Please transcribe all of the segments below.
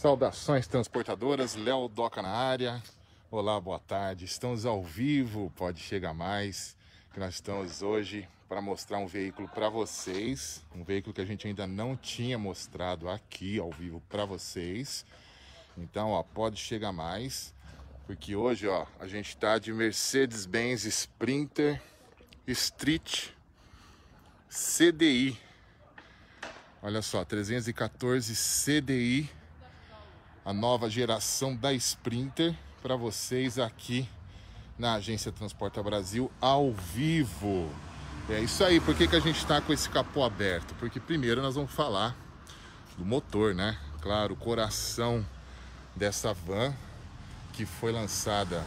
Saudações transportadoras, Léo Doca na área. Olá, boa tarde. Estamos ao vivo, pode chegar mais. Que nós estamos hoje para mostrar um veículo para vocês, um veículo que a gente ainda não tinha mostrado aqui ao vivo para vocês. Então, ó, pode chegar mais, porque hoje, ó, a gente tá de Mercedes-Benz Sprinter Street CDI. Olha só, 314 CDI a nova geração da Sprinter para vocês aqui na Agência Transporta Brasil ao vivo. É isso aí, por que, que a gente está com esse capô aberto? Porque primeiro nós vamos falar do motor, né? Claro, o coração dessa van que foi lançada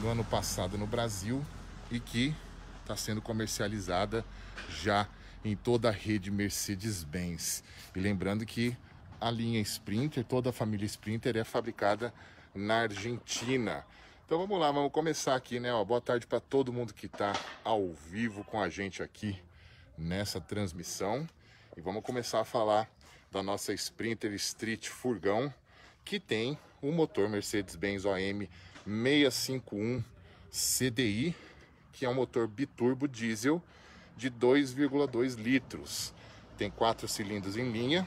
no ano passado no Brasil e que está sendo comercializada já em toda a rede Mercedes-Benz. E lembrando que a linha Sprinter, toda a família Sprinter é fabricada na Argentina. Então vamos lá, vamos começar aqui, né? Ó, boa tarde para todo mundo que está ao vivo com a gente aqui nessa transmissão. E vamos começar a falar da nossa Sprinter Street Furgão, que tem o um motor Mercedes-Benz OM 651 CDI, que é um motor biturbo diesel de 2,2 litros. Tem quatro cilindros em linha,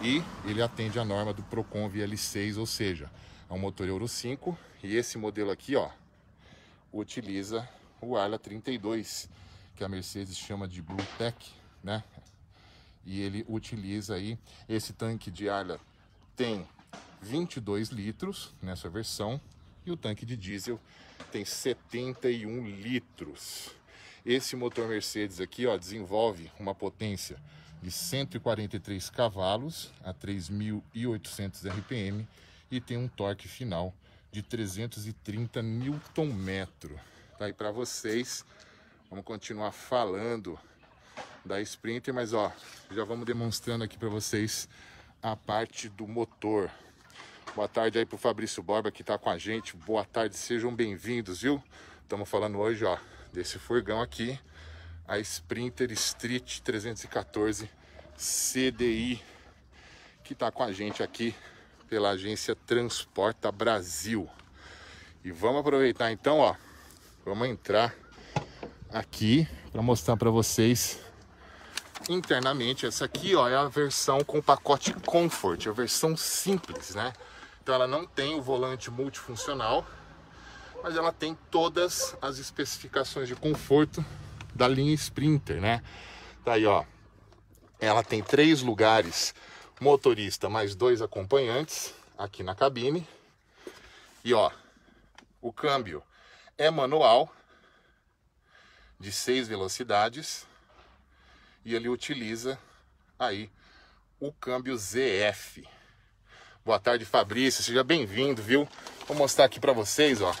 e ele atende a norma do Procon VL6, ou seja, é um motor Euro 5 e esse modelo aqui, ó, utiliza o Arla 32, que a Mercedes chama de Blue Tech, né? E ele utiliza aí esse tanque de Arla tem 22 litros nessa versão e o tanque de diesel tem 71 litros. Esse motor Mercedes aqui, ó, desenvolve uma potência de 143 cavalos a 3.800 RPM e tem um torque final de 330 Nm. Tá aí para vocês. Vamos continuar falando da Sprinter, mas ó, já vamos demonstrando aqui para vocês a parte do motor. Boa tarde aí pro Fabrício Borba que tá com a gente. Boa tarde, sejam bem-vindos, viu? Estamos falando hoje, ó, desse furgão aqui a Sprinter Street 314 CDI, que está com a gente aqui pela agência Transporta Brasil. E vamos aproveitar então, ó, vamos entrar aqui para mostrar para vocês internamente. Essa aqui, ó, é a versão com pacote Comfort, é a versão simples, né? Então ela não tem o volante multifuncional, mas ela tem todas as especificações de conforto da linha Sprinter, né? Tá aí, ó. Ela tem três lugares, motorista mais dois acompanhantes aqui na cabine. E ó, o câmbio é manual de seis velocidades e ele utiliza aí o câmbio ZF. Boa tarde, Fabrício, seja bem-vindo, viu? Vou mostrar aqui para vocês, ó,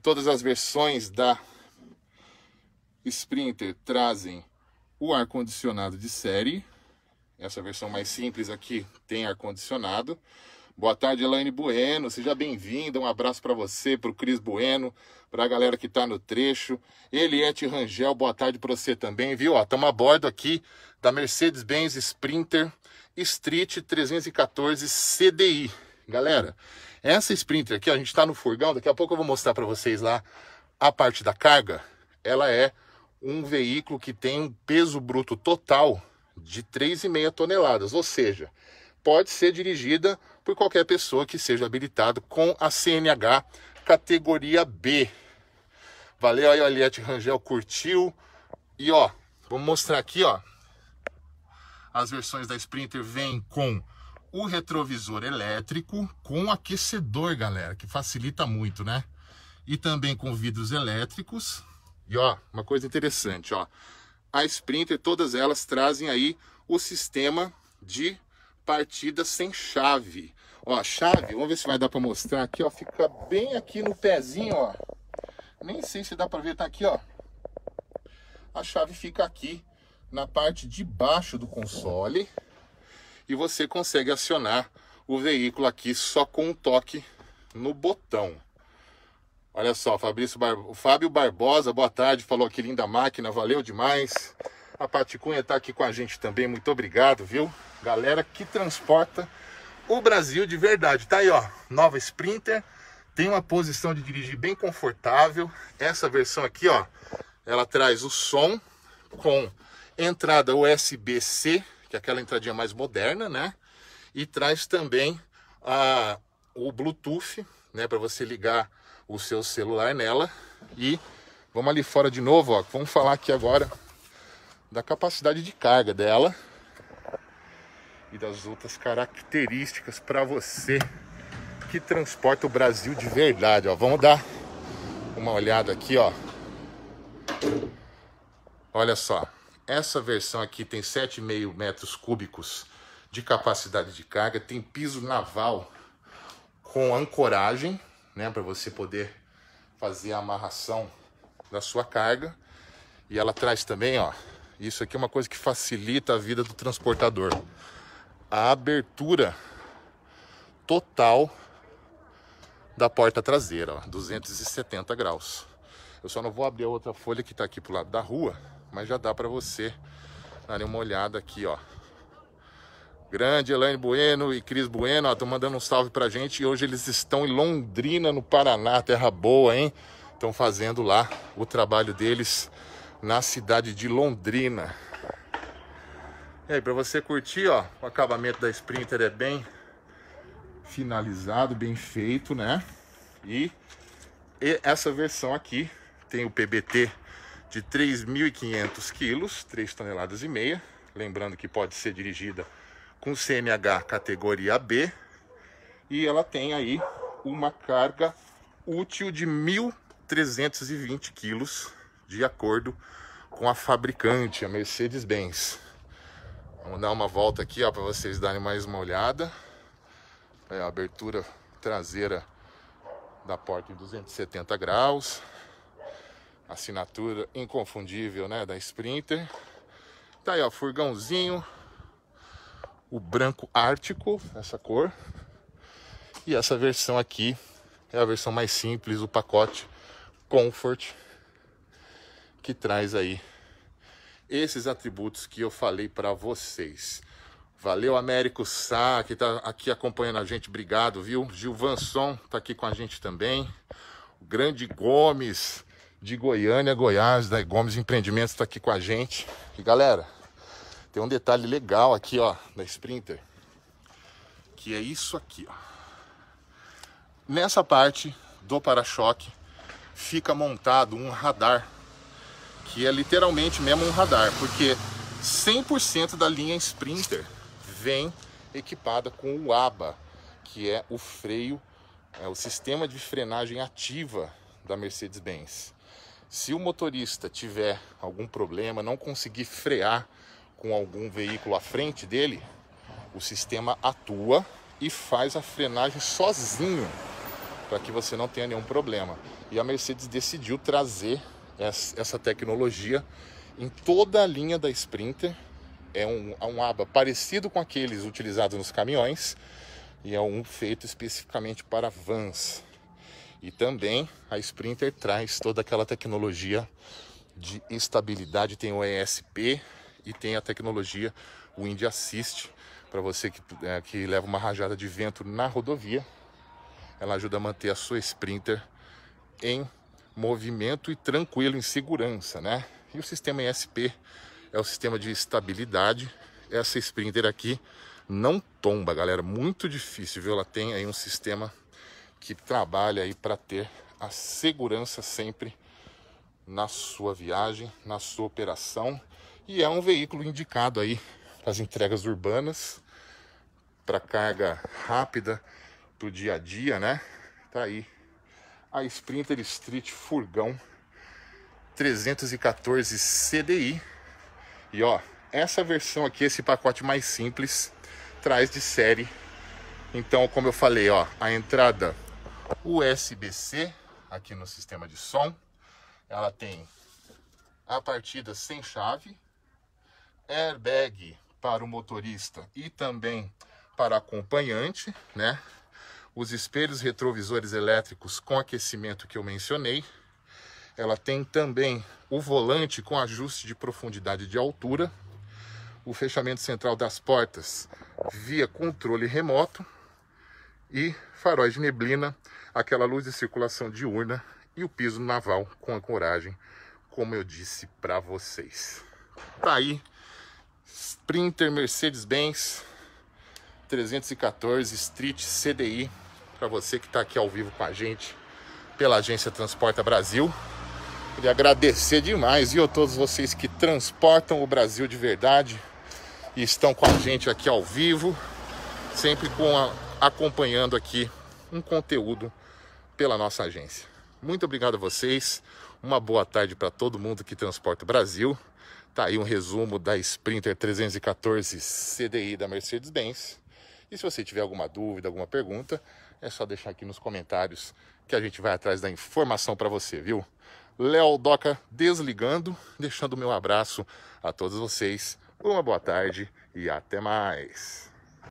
todas as versões da Sprinter trazem o ar-condicionado de série. Essa versão mais simples aqui tem ar-condicionado. Boa tarde, Elaine Bueno, seja bem-vinda. Um abraço para você, para o Cris Bueno, para a galera que está no trecho. Eliette Rangel, boa tarde para você também, viu? Estamos a bordo aqui da Mercedes-Benz Sprinter Street 314 CDI. Galera, essa Sprinter aqui, a gente está no furgão, daqui a pouco eu vou mostrar para vocês lá a parte da carga. Ela é um veículo que tem um peso bruto total de 3,5 toneladas, ou seja, pode ser dirigida por qualquer pessoa que seja habilitado com a CNH categoria B. Valeu aí, Aliette Rangel curtiu. E ó, vou mostrar aqui, ó. As versões da Sprinter vêm com o retrovisor elétrico com aquecedor, galera, que facilita muito, né? E também com vidros elétricos, e ó, uma coisa interessante, ó. A Sprinter, todas elas trazem aí o sistema de partida sem chave. Ó, chave, vamos ver se vai dar para mostrar aqui, ó, fica bem aqui no pezinho, ó. Nem sei se dá para ver, tá aqui, ó. A chave fica aqui na parte de baixo do console e você consegue acionar o veículo aqui só com um toque no botão. Olha só, Fabrício Bar... o Fábio Barbosa, boa tarde, falou que linda máquina, valeu demais. A Pati Cunha está aqui com a gente também, muito obrigado, viu? Galera que transporta o Brasil de verdade. Tá aí, ó, nova Sprinter, tem uma posição de dirigir bem confortável. Essa versão aqui, ó, ela traz o som com entrada USB-C, que é aquela entradinha mais moderna, né? E traz também a, o Bluetooth, né, para você ligar o seu celular é nela e vamos ali fora de novo, ó. Vamos falar aqui agora da capacidade de carga dela e das outras características para você que transporta o Brasil de verdade, ó. Vamos dar uma olhada aqui, ó. Olha só, essa versão aqui tem 7,5 metros cúbicos de capacidade de carga, tem piso naval com ancoragem, né, para você poder fazer a amarração da sua carga. E ela traz também, ó, isso aqui é uma coisa que facilita a vida do transportador. A abertura total da porta traseira, ó, 270 graus. Eu só não vou abrir a outra folha que está aqui pro lado da rua, mas já dá para você dar uma olhada aqui, ó, Grande Elaine Bueno e Cris Bueno, estão mandando um salve pra gente. E hoje eles estão em Londrina, no Paraná, terra boa, hein? Estão fazendo lá o trabalho deles na cidade de Londrina. E aí, pra você curtir, ó, o acabamento da Sprinter é bem finalizado, bem feito, né? E, e essa versão aqui tem o PBT de 3.500 quilos, 3 toneladas e meia. Lembrando que pode ser dirigida com CMH categoria B e ela tem aí uma carga útil de 1.320 quilos, de acordo com a fabricante, a Mercedes-Benz. Vamos dar uma volta aqui para vocês darem mais uma olhada. É a abertura traseira da porta em 270 graus. Assinatura inconfundível né, da Sprinter. Tá aí, ó, furgãozinho o branco ártico, essa cor. E essa versão aqui é a versão mais simples, o pacote Comfort, que traz aí esses atributos que eu falei para vocês. Valeu, Américo Sá, que está aqui acompanhando a gente, obrigado, viu? Gilvanson está aqui com a gente também. O grande Gomes, de Goiânia, Goiás, da né? Gomes Empreendimentos, está aqui com a gente. E galera, tem um detalhe legal aqui, ó, da Sprinter, que é isso aqui, ó. Nessa parte do para-choque fica montado um radar, que é literalmente mesmo um radar, porque 100% da linha Sprinter vem equipada com o ABA, que é o freio, é o sistema de frenagem ativa da Mercedes-Benz. Se o motorista tiver algum problema, não conseguir frear com algum veículo à frente dele, o sistema atua e faz a frenagem sozinho para que você não tenha nenhum problema. E a Mercedes decidiu trazer essa tecnologia em toda a linha da Sprinter. É um, é um aba parecido com aqueles utilizados nos caminhões e é um feito especificamente para vans. E também a Sprinter traz toda aquela tecnologia de estabilidade, tem o ESP, e tem a tecnologia Wind Assist para você que, é, que leva uma rajada de vento na rodovia. Ela ajuda a manter a sua Sprinter em movimento e tranquilo, em segurança, né? E o sistema ESP é o sistema de estabilidade. Essa Sprinter aqui não tomba, galera, muito difícil, viu? Ela tem aí um sistema que trabalha aí para ter a segurança sempre na sua viagem, na sua operação e é um veículo indicado aí para as entregas urbanas, para carga rápida, para o dia a dia, né? Tá aí a Sprinter Street Furgão 314 CDI. E ó, essa versão aqui, esse pacote mais simples, traz de série. Então, como eu falei, ó, a entrada USB-C aqui no sistema de som. Ela tem a partida sem chave, airbag para o motorista e também para acompanhante, né? Os espelhos retrovisores elétricos com aquecimento que eu mencionei. Ela tem também o volante com ajuste de profundidade de altura, o fechamento central das portas via controle remoto e faróis de neblina, aquela luz de circulação diurna e o piso naval com ancoragem, como eu disse para vocês. Tá aí Sprinter Mercedes-Benz 314 Street CDI para você que está aqui ao vivo com a gente pela agência Transporta Brasil. Queria agradecer demais e a todos vocês que transportam o Brasil de verdade e estão com a gente aqui ao vivo, sempre com a, acompanhando aqui um conteúdo pela nossa agência. Muito obrigado a vocês. Uma boa tarde para todo mundo que transporta o Brasil. Tá aí um resumo da Sprinter 314 CDI da Mercedes-Benz. E se você tiver alguma dúvida, alguma pergunta, é só deixar aqui nos comentários que a gente vai atrás da informação para você, viu? Léo Doca desligando, deixando o meu abraço a todos vocês. Uma boa tarde e até mais.